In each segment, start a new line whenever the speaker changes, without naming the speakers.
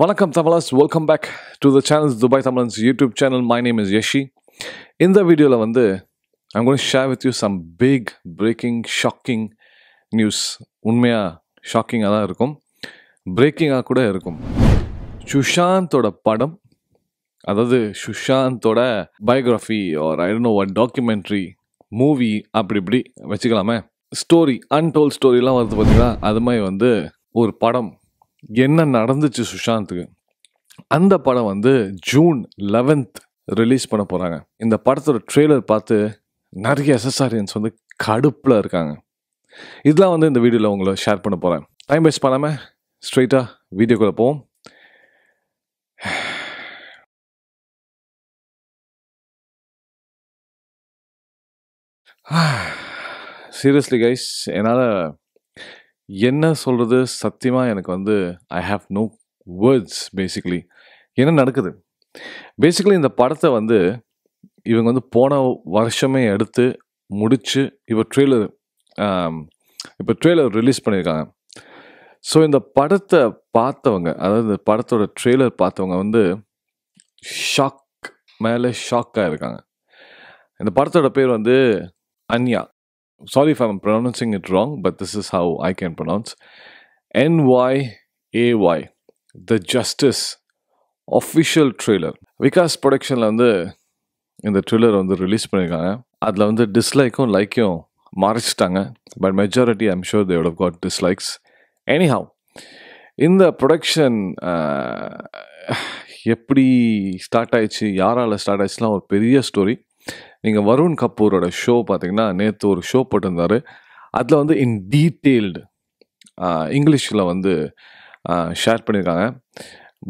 வணக்கம் Tamils welcome back to the channels Dubai Tamilans YouTube channel my name is Yashi இந்த வீடியோவில் வந்து I'm gonna share with you some big breaking shocking news உண்மையாக ஷாக்கிங்காக தான் இருக்கும் பிரேக்கிங்காக கூட இருக்கும் சுஷாந்தோட படம் அதாவது சுஷாந்தோட பயோகிராஃபி ஒரு ஐடனோ ஒரு டாக்குமெண்ட்ரி மூவி அப்படி இப்படி வச்சுக்கலாமே ஸ்டோரி அன்டோல் ஸ்டோரிலாம் வருது பார்த்தீங்கன்னா அது மாதிரி வந்து ஒரு படம் என்ன நடந்துச்சு சுஷாந்துக்கு அந்த படம் வந்து ஜூன் லெவன்த் ரிலீஸ் பண்ண போகிறாங்க இந்த படத்தோட ட்ரெய்லர் பார்த்து நிறைய எஸ்எஸ்ஆரியன்ஸ் வந்து கடுப்பில் இருக்காங்க இதெல்லாம் வந்து இந்த வீடியோவில் உங்களை ஷேர் பண்ண போகிறேன் டைம் வேஸ்ட் பண்ணாமல் ஸ்ட்ரெயிட்டாக வீடியோக்குள்ளே போவோம் சீரியஸ்லி கைஸ் என்னால் என்ன சொல்கிறது சத்தியமாக எனக்கு வந்து I have no words basically என்ன நடக்குது பேசிக்கலி இந்த படத்தை வந்து இவங்க வந்து போன வருஷமே எடுத்து முடித்து இப்போ ட்ரெய்லர் இப்போ ட்ரெய்லர் ரிலீஸ் பண்ணியிருக்காங்க ஸோ இந்த படத்தை பார்த்தவங்க அதாவது இந்த படத்தோட ட்ரெய்லர் பார்த்தவங்க வந்து ஷாக் மேலே ஷாக்காக இருக்காங்க இந்த படத்தோட பேர் வந்து Anya sorry if I'm pronouncing it wrong, but this is how I can pronounce N Y A Y, The Justice official trailer Vikas ப்ரொடக்ஷனில் வந்து இந்த ட்ரில்லர் வந்து ரிலீஸ் பண்ணியிருக்காங்க அதில் வந்து டிஸ்லைக்கும் லைக்கும் மறைச்சிட்டாங்க பட் மெஜாரிட்டி ஐம் ஷூர் தேவோட காட் டிஸ்லைக்ஸ் எனி ஹவ் இந்த ப்ரொடக்ஷன் எப்படி ஸ்டார்ட் ஆயிடுச்சு யாரால் ஸ்டார்ட் ஆயிடுச்சுலாம் ஒரு பெரிய ஸ்டோரி நீங்கள் வருண் கபூரோட ஷோ பார்த்தீங்கன்னா நேற்று ஒரு ஷோ போட்டிருந்தார் அதில் வந்து இன் டீட்டெயில்டு இங்கிலீஷில் வந்து ஷேர் பண்ணியிருக்காங்க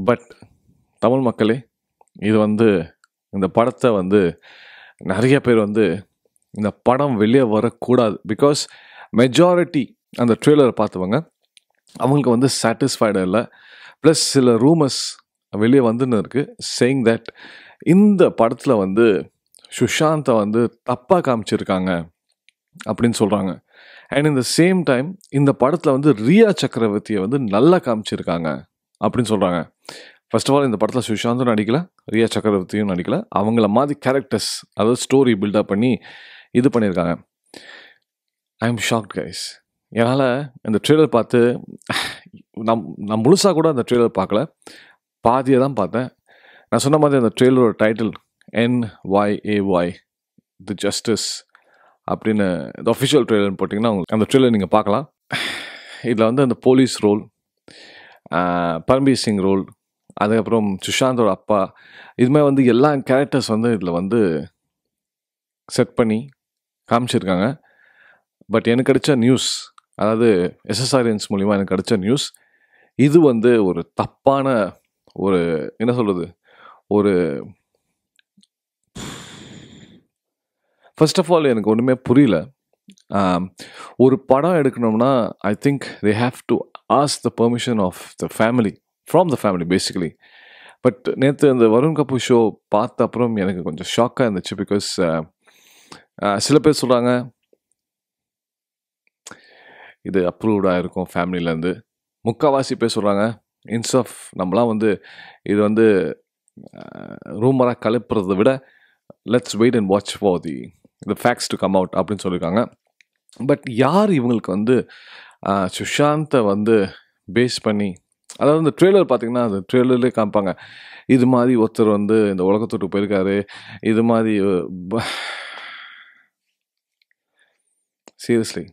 பட் தமிழ் மக்களே இது வந்து இந்த படத்தை வந்து நிறைய பேர் வந்து இந்த படம் வெளியே வரக்கூடாது பிகாஸ் மெஜாரிட்டி அந்த ட்ரெய்லரை பார்த்துவங்க அவங்களுக்கு வந்து சாட்டிஸ்ஃபைடு இல்லை ப்ளஸ் சில ரூமர்ஸ் வெளியே வந்துன்னு இருக்குது சேயிங் தட் இந்த படத்தில் வந்து சுஷாந்தை வந்து தப்பாக காமிச்சிருக்காங்க அப்படின்னு சொல்கிறாங்க அண்ட் இந்த சேம் டைம் இந்த படத்தில் வந்து ரியா சக்கரவர்த்தியை வந்து நல்லா காமிச்சிருக்காங்க அப்படின்னு சொல்கிறாங்க ஃபர்ஸ்ட் ஆஃப் ஆல் இந்த படத்தில் சுஷாந்தும் நடிக்கல ரியா சக்கரவர்த்தியும் நடிக்கல அவங்கள மாதிரி கேரக்டர்ஸ் அதாவது ஸ்டோரி பில்டப் பண்ணி இது பண்ணியிருக்காங்க ஐ எம் ஷாக்ட் கைஸ் என்னால் இந்த ட்ரெய்லர் பார்த்து நம் நான் முழுசாக கூட அந்த ட்ரெய்லர் பார்க்கல பாதியை தான் பார்த்தேன் நான் சொன்ன மாதிரி அந்த ட்ரெய்லரோட டைட்டில் என்ஒய்ஏஒய் தி ஜஸ்டிஸ் அப்படின்னு இந்த அஃபிஷியல் ட்ரெயிலர்னு போட்டிங்கன்னா உங்களுக்கு அந்த ட்ரெயிலர் நீங்கள் பார்க்கலாம் இதில் வந்து அந்த police role Parambir Singh role அதுக்கப்புறம் சுஷாந்தோட அப்பா இதுமாதிரி வந்து எல்லா கேரக்டர்ஸ் வந்து இதில் வந்து செட் பண்ணி காமிச்சிருக்காங்க பட் எனக்கு கிடைச்ச நியூஸ் அதாவது எஸ்எஸ்ஆர்என்ஸ் மூலிமா எனக்கு கிடைச்ச நியூஸ் இது வந்து ஒரு தப்பான ஒரு என்ன சொல்கிறது ஒரு ஃபர்ஸ்ட் ஆஃப் ஆல் எனக்கு ஒன்றுமே புரியல um, ஒரு படம் எடுக்கணும்னா I think they have to ask the permission of the family from the family basically but நேற்று அந்த வருண் கபூர் ஷோ பார்த்த அப்புறம் எனக்கு கொஞ்சம் ஷாக்காக இருந்துச்சு பிகாஸ் uh, uh, சில பேர் சொல்கிறாங்க இது அப்ரூவ்டாக இருக்கும் ஃபேமிலியிலேருந்து முக்கால்வாசி பேர் சொல்கிறாங்க இன்ஸ் ஆஃப் நம்மளாம் வந்து இது வந்து ரூமராக uh, கலப்புறதை விட let's wait and watch for the the facts to come out அப்படின்னு சொல்லியிருக்காங்க பட் யார் இவங்களுக்கு வந்து சுஷாந்தை வந்து பேஸ் பண்ணி அதாவது இந்த ட்ரெய்லர் பார்த்திங்கன்னா அந்த ட்ரெய்லர்லேயே காமிப்பாங்க இது மாதிரி ஒருத்தர் வந்து இந்த உலகத்தோட்டு போயிருக்காரு இது மாதிரி seriously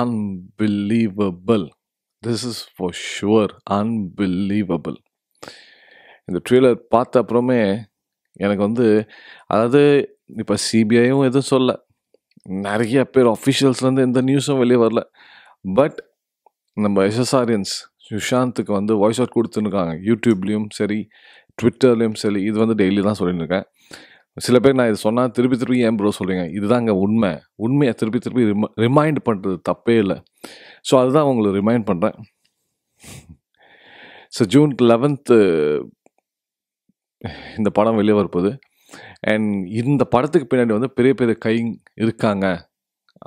unbelievable this is for sure unbelievable இந்த ட்ரெய்லர் பார்த்த அப்புறமே எனக்கு வந்து அதாவது இப்போ சிபிஐயும் எதுவும் சொல்ல நிறைய பேர் அஃபிஷியல்ஸ்லேருந்து எந்த நியூஸும் வெளியே வரல பட் நம்ம எஸ்எஸ்ஆரியன்ஸ் சுஷாந்துக்கு வந்து வாய்ஸ் அவுட் கொடுத்துருக்காங்க யூடியூப்லேயும் சரி ட்விட்டர்லேயும் சரி இது வந்து டெய்லி தான் சொல்லியிருக்கேன் சில பேர் நான் இது சொன்னால் திருப்பி திருப்பி ஏன் ப்ரோ சொல்கிறீங்க இதுதாங்க உண்மை உண்மையை திருப்பி திருப்பி ரிம ரிமைண்ட் பண்ணுறது தப்பே இல்லை ஸோ அதுதான் உங்களுக்கு ரிமைண்ட் பண்ணுறேன் ஸோ ஜூன் லெவன்த்து இந்த படம் வெளியே வரப்போகுது அண்ட் இந்த படத்துக்கு பின்னாடி வந்து பெரிய பெரிய கை இருக்காங்க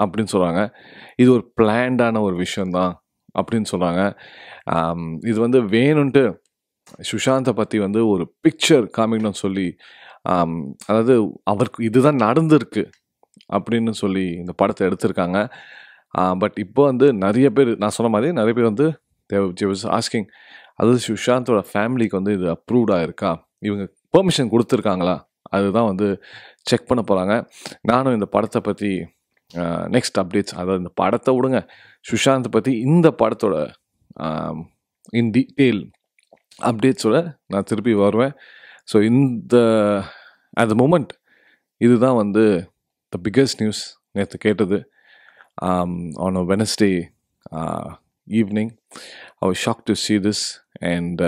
அப்படின்னு சொல்கிறாங்க இது ஒரு பிளான்டான ஒரு விஷயந்தான் அப்படின்னு சொல்கிறாங்க இது வந்து வேணுன்ட்டு சுஷாந்தை பற்றி வந்து ஒரு பிக்சர் காமிக்கணும்னு சொல்லி அதாவது அவருக்கு இதுதான் நடந்திருக்கு அப்படின்னு சொல்லி இந்த படத்தை எடுத்திருக்காங்க பட் இப்போ வந்து நிறைய பேர் நான் சொன்ன மாதிரி நிறைய பேர் வந்து ஆஸ்கிங் அதாவது சுஷாந்தோட ஃபேமிலிக்கு வந்து இது அப்ரூவ்டாக இருக்கா இவங்க பெர்மிஷன் கொடுத்துருக்காங்களா அதுதான் வந்து செக் பண்ண போகிறாங்க நானும் இந்த படத்தை பற்றி நெக்ஸ்ட் அப்டேட்ஸ் அதாவது இந்த படத்தை விடுங்க சுஷாந்த் பற்றி இந்த படத்தோட இன் டீட்டெயில் அப்டேட்ஸோட நான் திருப்பி வருவேன் ஸோ இந்த அட் த மூமெண்ட் இதுதான் வந்து த பிக்கஸ்ட் நியூஸ் நேற்று கேட்டது on a Wednesday evening I shock to see this and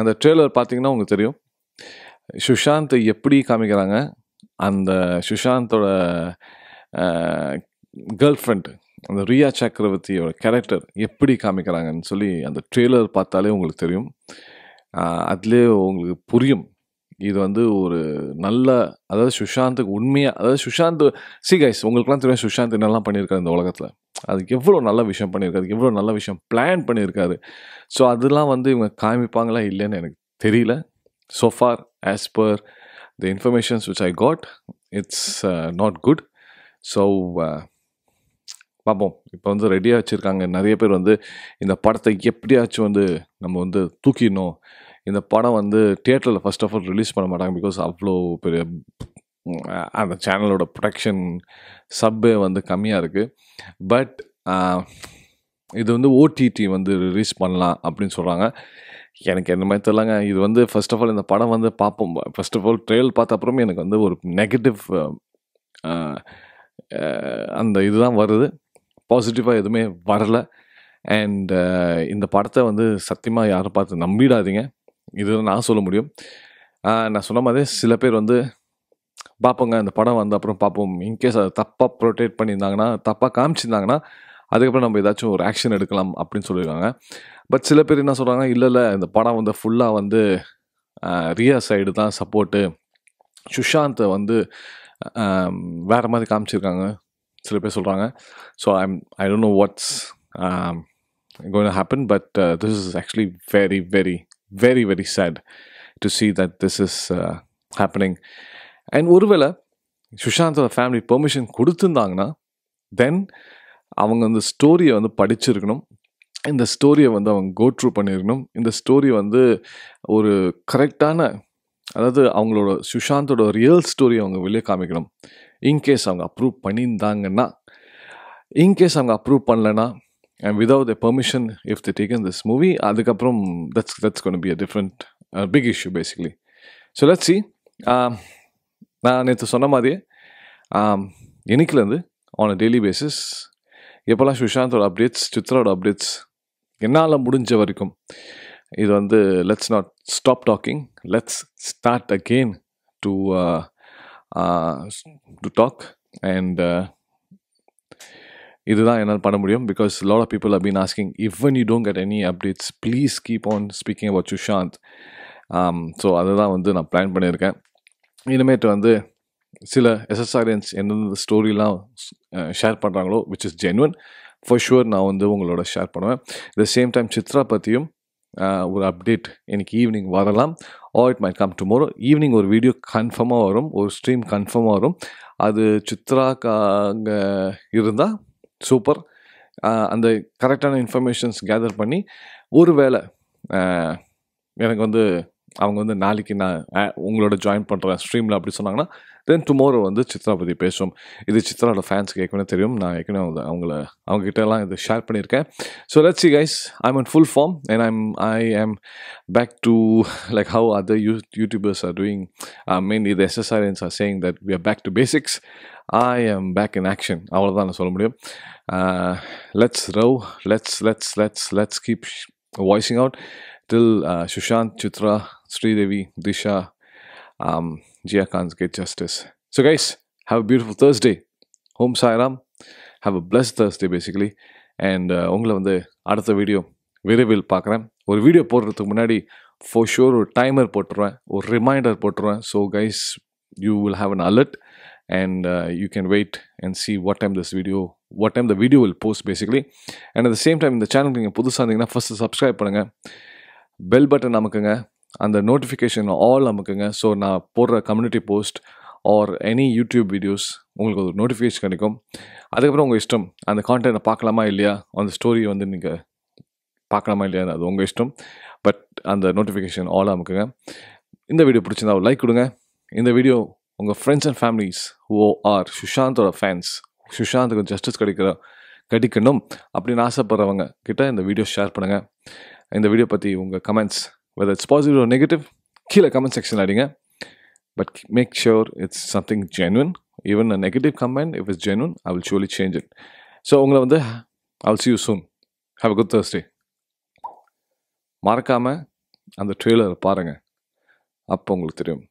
அந்த ட்ரெய்லர் பார்த்தீங்கன்னா உங்களுக்கு தெரியும் சுஷாந்த் எப்படி காமிக்கிறாங்க அந்த சுஷாந்தோட கேர்ள் ஃப்ரெண்ட் அந்த ரியா சக்கரவர்த்தியோட கேரக்டர் எப்படி காமிக்கிறாங்கன்னு சொல்லி அந்த ட்ரெய்லர் பார்த்தாலே உங்களுக்கு தெரியும் அதுலேயே உங்களுக்கு புரியும் இது வந்து ஒரு நல்ல அதாவது சுஷாந்துக்கு உண்மையாக அதாவது சுஷாந்த் சி கைஸ் உங்களுக்குலாம் தெரியும் சுஷாந்த் என்னெல்லாம் பண்ணியிருக்காரு இந்த உலகத்தில் அதுக்கு எவ்வளோ நல்ல விஷயம் பண்ணியிருக்காரு எவ்வளோ நல்ல விஷயம் பிளான் பண்ணியிருக்காரு ஸோ அதெல்லாம் வந்து இவங்க காமிப்பாங்களா இல்லைன்னு எனக்கு தெரியல so far as per the informations which I got it's not good so பார்ப்போம் இப்போ வந்து ரெடியாக வச்சுருக்காங்க நிறைய பேர் வந்து இந்த படத்தை எப்படியாச்சும் வந்து நம்ம வந்து தூக்கிடணும் இந்த படம் வந்து தியேட்டரில் ஃபஸ்ட் ஆஃப் ஆல் ரிலீஸ் பண்ண மாட்டாங்க பிகாஸ் அவ்வளோ பெரிய அந்த சேனலோட ப்ரொடக்ஷன் சப்பே வந்து கம்மியாக இருக்குது பட் இது வந்து ஓடிடி வந்து ரிலீஸ் பண்ணலாம் அப்படின்னு சொல்கிறாங்க எனக்கு என்ன மாதிரி தெரியலங்க இது வந்து ஃபர்ஸ்ட் ஆஃப் ஆல் இந்த படம் வந்து பார்ப்போம் ஃபர்ஸ்ட் ஆஃப் ஆல் ட்ரெயல் பார்த்த அப்புறமே எனக்கு வந்து ஒரு நெகட்டிவ் அந்த இதுதான் வருது பாசிட்டிவாக எதுவுமே வரலை அண்ட் இந்த படத்தை வந்து சத்தியமாக யாரும் பார்த்து நம்பிடாதீங்க இது நான் சொல்ல முடியும் நான் சொன்ன மாதிரி சில பேர் வந்து பார்ப்போங்க அந்த படம் வந்த அப்புறம் பார்ப்போம் இன்கேஸ் அதை தப்பாக ப்ரொட்டேட் பண்ணியிருந்தாங்கன்னா தப்பாக காமிச்சிருந்தாங்கன்னா அதுக்கப்புறம் நம்ம ஏதாச்சும் ஒரு ஆக்ஷன் எடுக்கலாம் அப்படின்னு சொல்லியிருக்காங்க பட் சில பேர் என்ன சொல்கிறாங்க இல்லை இல்லை இந்த படம் வந்து ஃபுல்லாக வந்து ரியா சைடு தான் சப்போர்ட்டு சுஷாந்தை வந்து வேறு மாதிரி காமிச்சிருக்காங்க சில பேர் சொல்கிறாங்க so I'm I don't know what's going happen but this is actually very very very very sad to see that this is happening and ஒருவேளை சுஷாந்தோட ஃபேமிலி பெர்மிஷன் கொடுத்துருந்தாங்கன்னா தென் அவங்க அந்த ஸ்டோரியை வந்து படிச்சிருக்கணும் இந்த ஸ்டோரியை வந்து அவங்க கோ பண்ணியிருக்கணும் இந்த ஸ்டோரி வந்து ஒரு கரெக்டான அதாவது அவங்களோட சுஷாந்தோட ரியல் ஸ்டோரி அவங்க வெளியே காமிக்கணும் இன்கேஸ் அவங்க அப்ரூவ் பண்ணியிருந்தாங்கன்னா இன்கேஸ் அவங்க அப்ரூவ் பண்ணலன்னா and without a permission if the taken this movie அதுக்கப்புறம் that's that's gonna be a different big issue basically so let's see நான் நேற்று சொன்ன மாதிரியே இன்னைக்குலேருந்து ஆன் அ டெய்லி பேசிஸ் எப்போல்லாம் சுஷாந்தோட அப்டேட்ஸ் சித்ராவோட அப்டேட்ஸ் என்னால் முடிஞ்ச வரைக்கும் இது வந்து let's not stop talking let's start again to to talk and இதுதான் என்னால் பண்ண முடியும் because lot of people been asking even you don't get any updates please keep on speaking about Sushant so அதை தான் வந்து நான் பிளான் பண்ணியிருக்கேன் இனிமேட்டு வந்து சில எஸ்எஸ்ஆர்என்ஸ் எந்தெந்த ஸ்டோரிலாம் ஷேர் பண்ணுறாங்களோ which is genuine for sure நான் வந்து உங்களோட ஷேர் பண்ணுவேன் த சேம் டைம் சித்ரா பற்றியும் ஒரு அப்டேட் எனக்கு ஈவினிங் வரலாம் R it my come tomorrow evening ஒரு வீடியோ கன்ஃபார்மாக வரும் ஒரு ஸ்ட்ரீம் கன்ஃபார்மாக வரும் அது சித்ராக்கா இருந்தால் சூப்பர் அந்த கரெக்டான இன்ஃபர்மேஷன்ஸ் கேதர் பண்ணி ஒரு வேளை எனக்கு வந்து அவங்க வந்து நாளைக்கு நான் உங்களோட ஜாயின் பண்ணுறேன் ஸ்ட்ரீமில் அப்படி சொன்னாங்கன்னா தென் டுமாரோ வந்து சித்ரா பற்றி பேசும் இது சித்ராவோட ஃபேன்ஸ் ஏற்கனவே தெரியும் நான் ஏற்கனவே அவங்க அவங்கள அவங்ககிட்ட எல்லாம் இது ஷேர் பண்ணியிருக்கேன் so let's see guys I'm on full form and I'm I am back to like how other you youtubers are doing mainly இது SSRians are saying that we are back to basics I am back in action அவ்வளோதான் நான் சொல்ல முடியும் let's row let's let's let's let's keep voicing out till Sushant Chitra Sridevi Disha Disha, um, Jia Khan's Get Justice. So, guys, have a beautiful Thursday. Home have a bless Thursday basically and உங்களை வந்து அடுத்த video விரைவில் பார்க்குறேன் ஒரு வீடியோ போடுறதுக்கு முன்னாடி four sure ஒரு timer போட்டுருவேன் ஒரு ரிமைண்டர் போட்டுருவேன் so guys you will have an alert and you can wait and see what time this video what time the video will post basically and at the same time இந்த channel நீங்கள் புதுசாக இருந்தீங்கன்னா first subscribe பண்ணுங்கள் bell button அமுக்குங்க அந்த notification all அமுக்குங்க so நான் போடுற community post or any YouTube videos உங்களுக்கு ஒரு நோட்டிஃபிகேஷன் கிடைக்கும் அதுக்கப்புறம் உங்கள் இஷ்டம் அந்த கான்டென்ட் பார்க்கலாமா இல்லையா அந்த ஸ்டோரியை வந்து நீங்கள் பார்க்கலாமா இல்லையா அது உங்கள் இஷ்டம் பட் அந்த நோட்டிஃபிகேஷன் ஆல் அமுக்குங்க இந்த வீடியோ பிடிச்சிருந்தா ஒரு லைக் கொடுங்க இந்த வீடியோ உங்கள் friends and families or சுஷாந்தோட ஃபேன்ஸ் சுஷாந்துக்கு ஜஸ்டிஸ் கிடைக்கிற கிடைக்கணும் அப்படின்னு ஆசைப்படுறவங்க கிட்ட இந்த வீடியோ ஷேர் பண்ணுங்கள் இந்த வீடியோ பற்றி உங்கள் comments whether it's positive negative கீழே கமெண்ட் செக்ஷன் அடிங்க but make sure it's something genuine even a negative comment if is genuine I will surely change it so உங்களை வந்து I will see you soon have a good Thursday மறக்காமல் அந்த ட்ரெய்லரை பாருங்கள் அப்போ உங்களுக்கு தெரியும்